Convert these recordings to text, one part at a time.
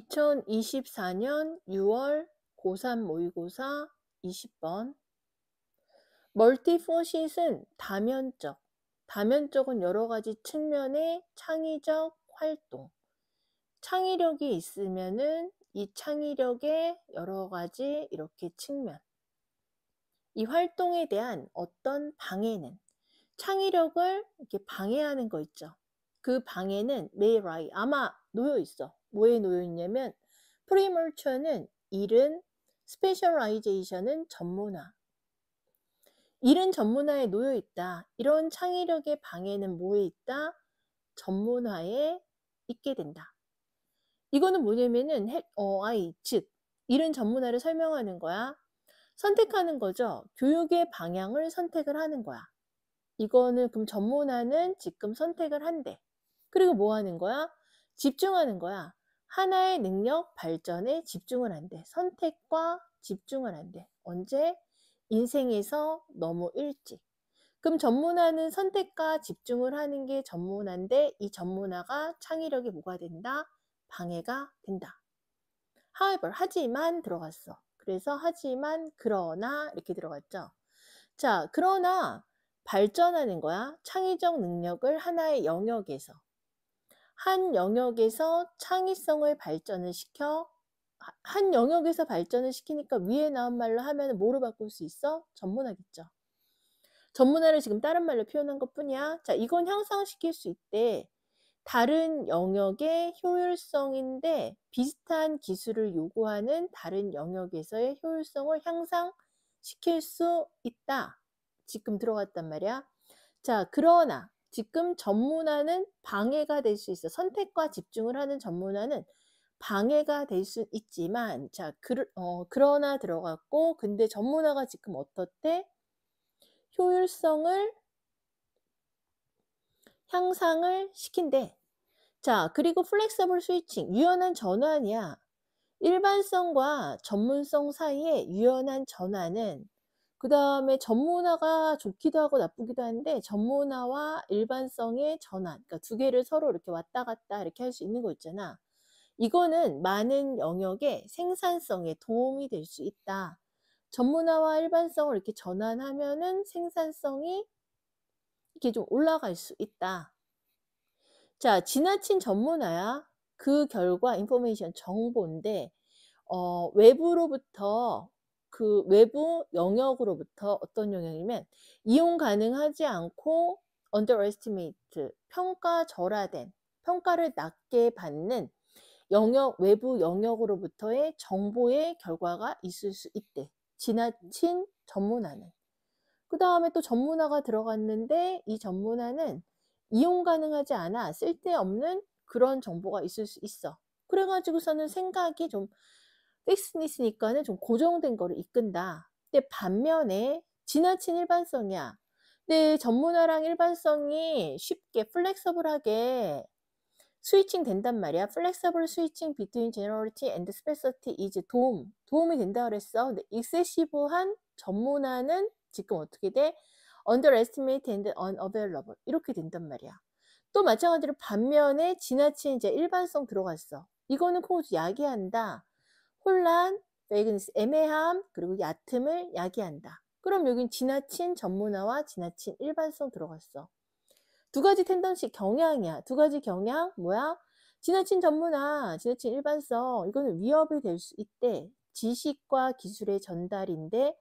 2024년 6월 고3 모의고사 20번 멀티포시스는 다면적, 다면적은 여러 가지 측면의 창의적 활동, 창의력이 있으면은 이 창의력의 여러 가지 이렇게 측면, 이 활동에 대한 어떤 방해는 창의력을 이렇게 방해하는 거 있죠. 그 방해는 may lie 아마 놓여 있어. 뭐에 놓여 있냐면 프리멀처는 일은 스페셜라이제이션은 전문화 일은 전문화에 놓여 있다. 이런 창의력의 방해는 뭐에 있다? 전문화에 있게 된다. 이거는 뭐냐면은 어아이 즉 일은 전문화를 설명하는 거야. 선택하는 거죠. 교육의 방향을 선택을 하는 거야. 이거는 그럼 전문화는 지금 선택을 한대. 그리고 뭐 하는 거야? 집중하는 거야. 하나의 능력 발전에 집중을 한대. 선택과 집중을 한대. 언제? 인생에서 너무 일찍. 그럼 전문화는 선택과 집중을 하는 게 전문화인데 이 전문화가 창의력이 뭐가 된다? 방해가 된다. however, 하지만 들어갔어. 그래서 하지만 그러나 이렇게 들어갔죠. 자, 그러나 발전하는 거야. 창의적 능력을 하나의 영역에서 한 영역에서 창의성을 발전을 시켜 한 영역에서 발전을 시키니까 위에 나온 말로 하면 뭐로 바꿀 수 있어? 전문화겠죠. 전문화를 지금 다른 말로 표현한 것 뿐이야. 자, 이건 향상시킬 수 있대. 다른 영역의 효율성인데 비슷한 기술을 요구하는 다른 영역에서의 효율성을 향상시킬 수 있다. 지금 들어갔단 말이야. 자, 그러나 지금 전문화는 방해가 될 수 있어. 선택과 집중을 하는 전문화는 방해가 될 수 있지만, 자, 그, 어, 그러나 들어갔고, 근데 전문화가 지금 어떻대? 효율성을 향상을 시킨대. 자, 그리고 플렉서블 스위칭, 유연한 전환이야. 일반성과 전문성 사이의 유연한 전환은 그 다음에 전문화가 좋기도 하고 나쁘기도 한데 전문화와 일반성의 전환 그러니까 두 개를 서로 이렇게 왔다 갔다 이렇게 할 수 있는 거 있잖아 이거는 많은 영역의 생산성에 도움이 될 수 있다 전문화와 일반성을 이렇게 전환하면은 생산성이 이렇게 좀 올라갈 수 있다 자 지나친 전문화야 그 결과 인포메이션 정보인데 어, 외부로부터 그 외부 영역으로부터 어떤 영향이면 이용 가능하지 않고 underestimate 평가 절하된 평가를 낮게 받는 영역 외부 영역으로부터의 정보의 결과가 있을 수 있대. 지나친 전문화는. 그 다음에 또 전문화가 들어갔는데 이 전문화는 이용 가능하지 않아 쓸데없는 그런 정보가 있을 수 있어. 그래가지고서는 생각이 좀 픽스니스니까는좀 고정된 거를 이끈다. 근데 반면에 지나친 일반성이야. 근데 전문화랑 일반성이 쉽게 플렉서블하게 스위칭 된단 말이야. 플렉서블 스위칭 비트 t 제너럴 n 앤드 스페 r 티이 i 도움. 도움이 된다 그랬어. 근데 익세시브한 전문화는 지금 어떻게 돼? 언더레 e r 메이트 앤드 언어벨러 n 이렇게 된단 말이야. 또 마찬가지로 반면에 지나친 이제 일반성 들어갔어. 이거는 코우 야기한다. 혼란, v a g u 애매함, 그리고 얕음을 야기한다. 그럼 여긴 지나친 전문화와 지나친 일반성 들어갔어. 두 가지 텐던시 경향이야. 두 가지 경향 뭐야? 지나친 전문화, 지나친 일반성 이거는 위협이 될 수 있대. 지식과 기술의 전달인데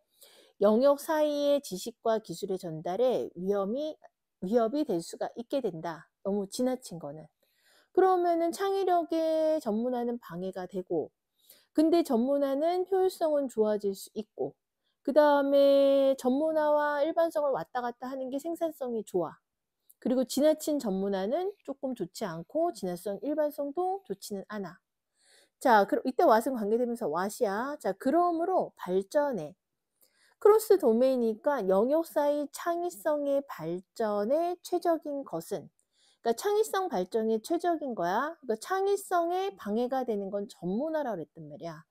영역 사이의 지식과 기술의 전달에 위험이 위협이 될 수가 있게 된다. 너무 지나친 거는. 그러면은 창의력에 전문화는 방해가 되고 근데 전문화는 효율성은 좋아질 수 있고 그 다음에 전문화와 일반성을 왔다 갔다 하는 게 생산성이 좋아. 그리고 지나친 전문화는 조금 좋지 않고 지나친 일반성도 좋지는 않아. 자, 그럼 이때 왓은 관계되면서 왓이야. 자, 그러므로 발전해 크로스 도메인이니까 영역 사이 창의성의 발전에 최적인 것은 그러니까 창의성 발전이 최적인 거야. 그러니까 창의성에 음. 방해가 되는 건 전문화라고 했단 말이야.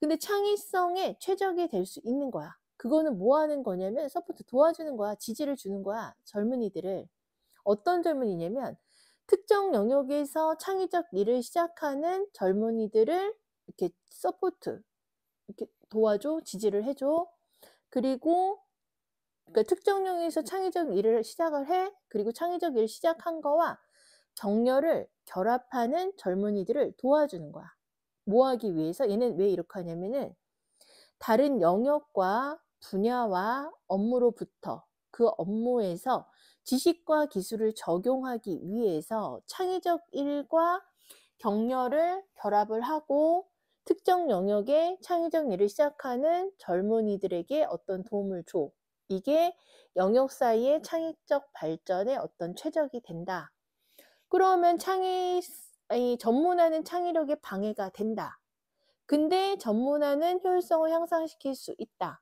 근데 창의성에 최적이 될 수 있는 거야. 그거는 뭐 하는 거냐면 서포트 도와주는 거야. 지지를 주는 거야. 젊은이들을. 어떤 젊은이냐면 특정 영역에서 창의적 일을 시작하는 젊은이들을 이렇게 서포트, 이렇게 도와줘, 지지를 해줘. 그리고 그러니까 특정 영역에서 창의적 일을 시작을 해 그리고 창의적 일을 시작한 거와 정렬을 결합하는 젊은이들을 도와주는 거야. 뭐 하기 위해서? 얘는 왜 이렇게 하냐면은 다른 영역과 분야와 업무로부터 그 업무에서 지식과 기술을 적용하기 위해서 창의적 일과 격려를 결합을 하고 특정 영역에 창의적 일을 시작하는 젊은이들에게 어떤 도움을 줘. 이게 영역 사이의 창의적 발전의 어떤 최적이 된다. 그러면 창의 전문화는 창의력에 방해가 된다. 근데 전문화는 효율성을 향상시킬 수 있다.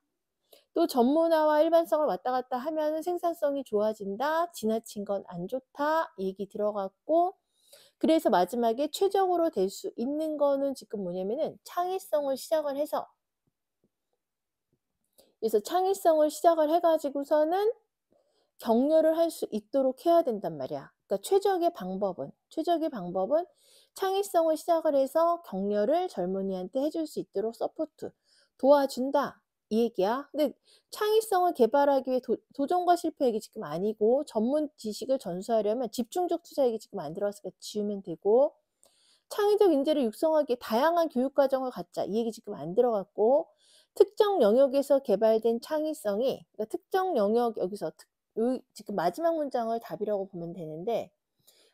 또 전문화와 일반성을 왔다 갔다 하면 생산성이 좋아진다. 지나친 건 안 좋다. 얘기 들어갔고 그래서 마지막에 최적으로 될 수 있는 거는 지금 뭐냐면은 창의성을 시작을 해서 그래서 창의성을 시작을 해가지고서는 격려를 할 수 있도록 해야 된단 말이야. 그러니까 최적의 방법은 최적의 방법은 창의성을 시작을 해서 격려를 젊은이한테 해줄 수 있도록 서포트 도와준다 이 얘기야. 근데 창의성을 개발하기 위해 도, 전과 실패 얘기 지금 아니고 전문 지식을 전수하려면 집중적 투자 얘기 지금 안 들어왔으니까 지우면 되고 창의적 인재를 육성하기 위해 다양한 교육 과정을 갖자 이 얘기 지금 안 들어갔고 특정 영역에서 개발된 창의성이 그러니까 특정 영역 여기서 특, 요, 지금 마지막 문장을 답이라고 보면 되는데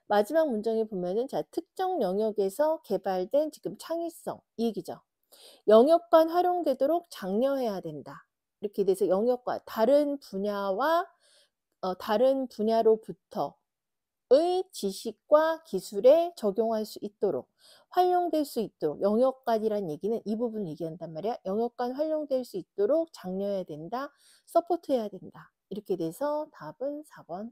마지막 문장에 보면은 자 특정 영역에서 개발된 지금 창의성 이 얘기죠. 영역 간 활용되도록 장려해야 된다. 이렇게 돼서 영역과 다른 분야와 어, 다른 분야로부터 의 지식과 기술에 적용할 수 있도록 활용될 수 있도록 영역간이란 얘기는 이 부분을 얘기한단 말이야. 영역간 활용될 수 있도록 장려해야 된다. 서포트해야 된다. 이렇게 돼서 답은 4번